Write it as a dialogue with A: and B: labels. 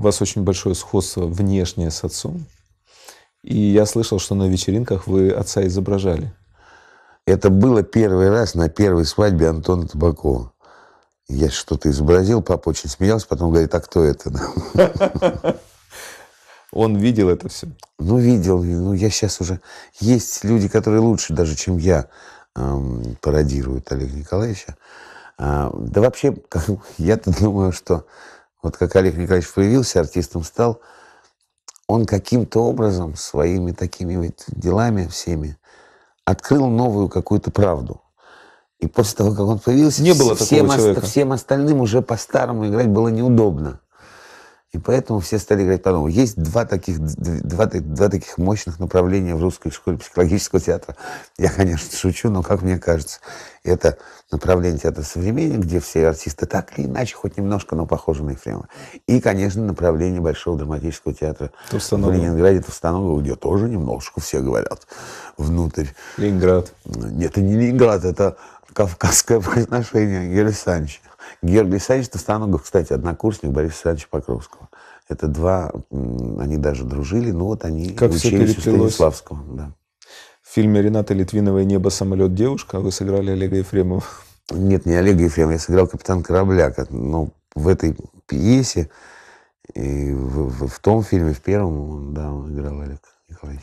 A: У вас очень большое сходство внешнее с отцом. И я слышал, что на вечеринках вы отца изображали. Это было первый раз на первой свадьбе Антона Табакова. Я что-то изобразил, папа очень смеялся, потом говорит, а кто это? Он видел это все? Ну, видел. Ну, я сейчас уже... Есть люди, которые лучше даже, чем я, эм, пародируют Олега Николаевича. А, да вообще, я-то думаю, что вот как Олег Николаевич появился, артистом стал, он каким-то образом своими такими вот делами всеми открыл новую какую-то правду. И после того, как он появился, не было всем, ост- всем остальным уже по-старому играть было неудобно. И поэтому все стали играть по-новому. Есть два таких, два, два таких мощных направления в русской школе психологического театра. Я, конечно, шучу, но, как мне кажется, это направление театра современного, где все артисты так или иначе, хоть немножко, но похожи на Ефремова. И, конечно, направление Большого драматического театра Товстоногу. в Ленинграде, Товстоногова, где тоже немножко все говорят внутрь. Ленинград. Нет, это не Ленинград, это кавказское произношение Игоря Георгий Исаевич Товстоногов, кстати, однокурсник Бориса Александровича Покровского. Это два, они даже дружили, но вот они как учились у Станиславского. Да. В фильме Рената Литвиновой «Небо, самолет, девушка» а вы сыграли Олега Ефремова. Нет, не Олега Ефремова, я сыграл капитан корабля. А, но в этой пьесе и в, в, в том фильме, в первом, да, он играл Олег Николаевич.